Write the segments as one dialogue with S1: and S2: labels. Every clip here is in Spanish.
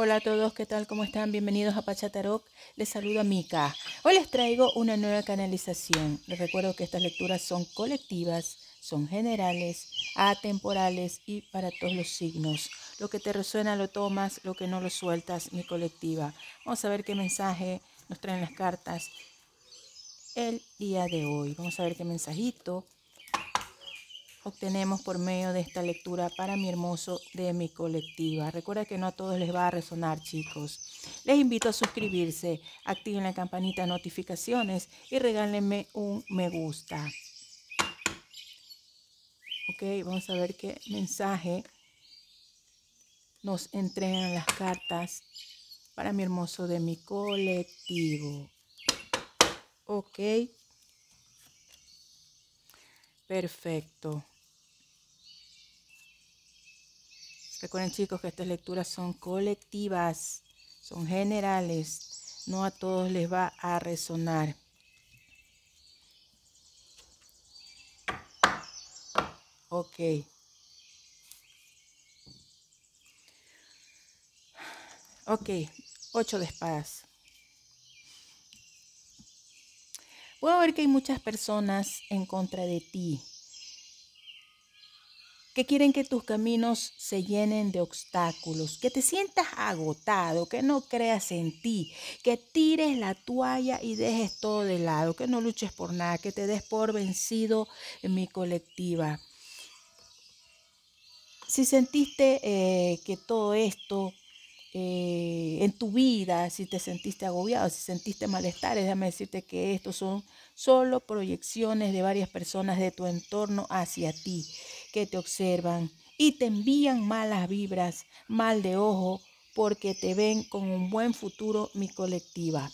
S1: Hola a todos, ¿qué tal? ¿Cómo están? Bienvenidos a Pachatarok. Les saludo a Mika. Hoy les traigo una nueva canalización. Les recuerdo que estas lecturas son colectivas, son generales, atemporales y para todos los signos. Lo que te resuena lo tomas, lo que no lo sueltas, mi colectiva. Vamos a ver qué mensaje nos traen las cartas el día de hoy. Vamos a ver qué mensajito obtenemos por medio de esta lectura para mi hermoso de mi colectiva. Recuerda que no a todos les va a resonar, chicos. Les invito a suscribirse, activen la campanita de notificaciones y regálenme un me gusta. Ok, vamos a ver qué mensaje nos entregan las cartas para mi hermoso de mi colectivo. Ok. Perfecto. Recuerden chicos que estas lecturas son colectivas, son generales. No a todos les va a resonar. Ok. Ok, ocho de espadas. Puedo ver que hay muchas personas en contra de ti, que quieren que tus caminos se llenen de obstáculos, que te sientas agotado, que no creas en ti, que tires la toalla y dejes todo de lado, que no luches por nada, que te des por vencido en mi colectiva. Si sentiste eh, que todo esto eh, en tu vida, si te sentiste agobiado, si sentiste malestar, déjame decirte que estos son solo proyecciones de varias personas de tu entorno hacia ti, que te observan y te envían malas vibras, mal de ojo, porque te ven con un buen futuro, mi colectiva,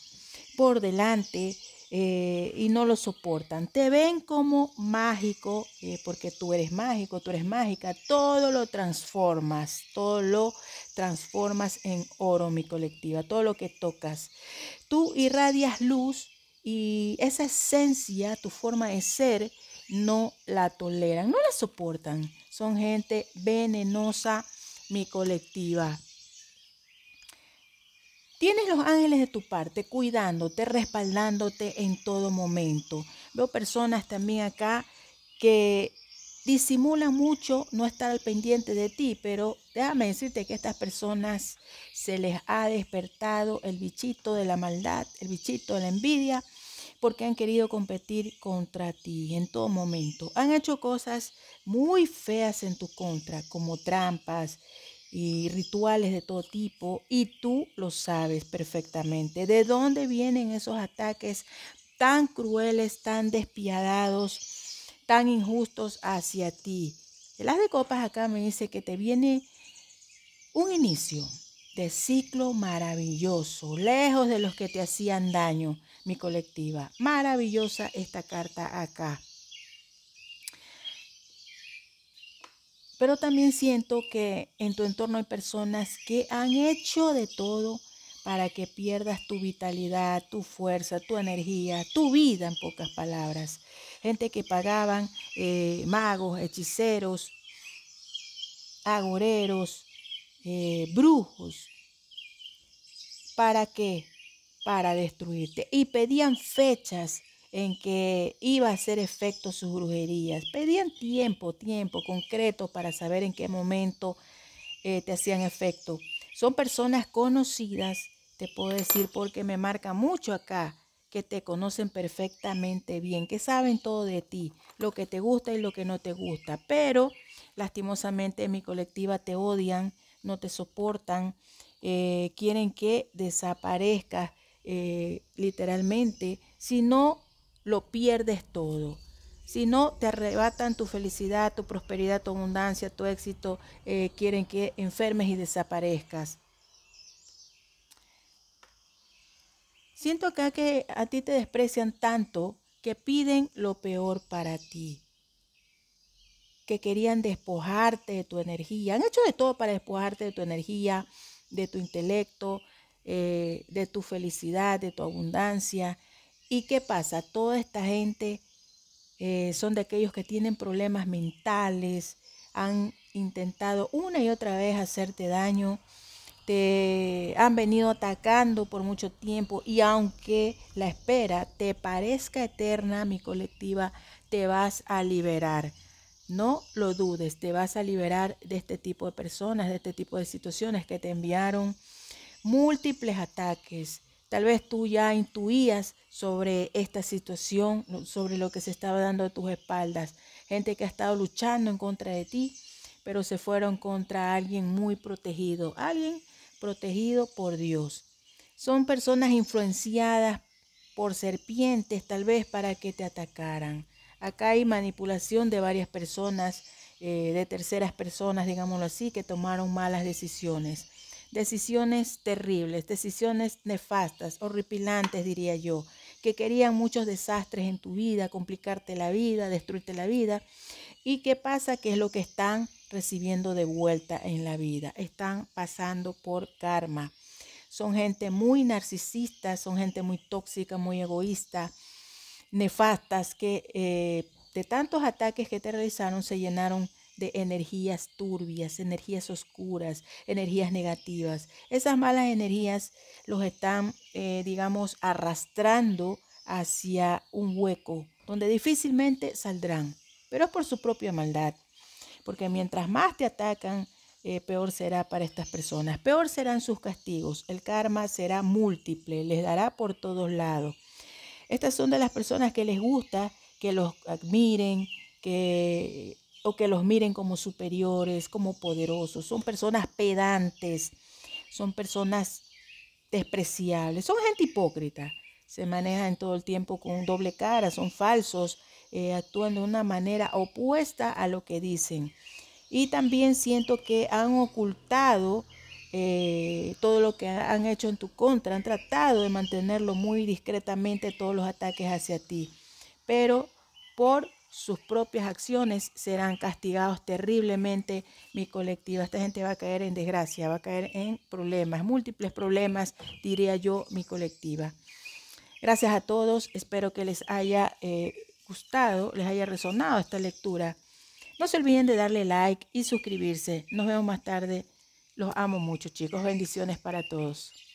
S1: por delante eh, y no lo soportan. Te ven como mágico, eh, porque tú eres mágico, tú eres mágica, todo lo transformas, todo lo transformas en oro, mi colectiva, todo lo que tocas. Tú irradias luz y esa esencia, tu forma de ser, no la toleran, no la soportan. Son gente venenosa, mi colectiva. Tienes los ángeles de tu parte cuidándote, respaldándote en todo momento. Veo personas también acá que disimula mucho no estar al pendiente de ti, pero déjame decirte que a estas personas se les ha despertado el bichito de la maldad, el bichito de la envidia, porque han querido competir contra ti en todo momento. Han hecho cosas muy feas en tu contra, como trampas y rituales de todo tipo, y tú lo sabes perfectamente. ¿De dónde vienen esos ataques tan crueles, tan despiadados? tan injustos hacia ti. El de copas acá me dice que te viene un inicio de ciclo maravilloso, lejos de los que te hacían daño, mi colectiva. Maravillosa esta carta acá. Pero también siento que en tu entorno hay personas que han hecho de todo para que pierdas tu vitalidad, tu fuerza, tu energía, tu vida en pocas palabras. Gente que pagaban eh, magos, hechiceros, agoreros, eh, brujos. ¿Para qué? Para destruirte. Y pedían fechas en que iba a hacer efecto sus brujerías. Pedían tiempo, tiempo concreto para saber en qué momento eh, te hacían efecto. Son personas conocidas te puedo decir porque me marca mucho acá que te conocen perfectamente bien, que saben todo de ti, lo que te gusta y lo que no te gusta. Pero lastimosamente en mi colectiva te odian, no te soportan, eh, quieren que desaparezcas eh, literalmente. Si no, lo pierdes todo. Si no, te arrebatan tu felicidad, tu prosperidad, tu abundancia, tu éxito. Eh, quieren que enfermes y desaparezcas. Siento acá que a ti te desprecian tanto que piden lo peor para ti, que querían despojarte de tu energía. Han hecho de todo para despojarte de tu energía, de tu intelecto, eh, de tu felicidad, de tu abundancia. ¿Y qué pasa? Toda esta gente eh, son de aquellos que tienen problemas mentales, han intentado una y otra vez hacerte daño te han venido atacando por mucho tiempo y aunque la espera te parezca eterna, mi colectiva, te vas a liberar. No lo dudes, te vas a liberar de este tipo de personas, de este tipo de situaciones que te enviaron múltiples ataques. Tal vez tú ya intuías sobre esta situación, sobre lo que se estaba dando a tus espaldas. Gente que ha estado luchando en contra de ti, pero se fueron contra alguien muy protegido, alguien protegido por Dios. Son personas influenciadas por serpientes tal vez para que te atacaran. Acá hay manipulación de varias personas, eh, de terceras personas, digámoslo así, que tomaron malas decisiones. Decisiones terribles, decisiones nefastas, horripilantes, diría yo, que querían muchos desastres en tu vida, complicarte la vida, destruirte la vida. ¿Y qué pasa? Que es lo que están recibiendo de vuelta en la vida. Están pasando por karma. Son gente muy narcisista, son gente muy tóxica, muy egoísta, nefastas, que eh, de tantos ataques que te realizaron se llenaron de energías turbias, energías oscuras, energías negativas. Esas malas energías los están, eh, digamos, arrastrando hacia un hueco donde difícilmente saldrán pero es por su propia maldad. Porque mientras más te atacan, eh, peor será para estas personas. Peor serán sus castigos. El karma será múltiple, les dará por todos lados. Estas son de las personas que les gusta que los admiren, que o que los miren como superiores, como poderosos. Son personas pedantes, son personas despreciables, son gente hipócrita. Se manejan todo el tiempo con doble cara, son falsos, eh, actúan de una manera opuesta a lo que dicen. Y también siento que han ocultado eh, todo lo que han hecho en tu contra, han tratado de mantenerlo muy discretamente todos los ataques hacia ti, pero por sus propias acciones serán castigados terriblemente mi colectiva. Esta gente va a caer en desgracia, va a caer en problemas, múltiples problemas, diría yo, mi colectiva. Gracias a todos, espero que les haya eh, gustado, les haya resonado esta lectura. No se olviden de darle like y suscribirse. Nos vemos más tarde. Los amo mucho, chicos. Bendiciones para todos.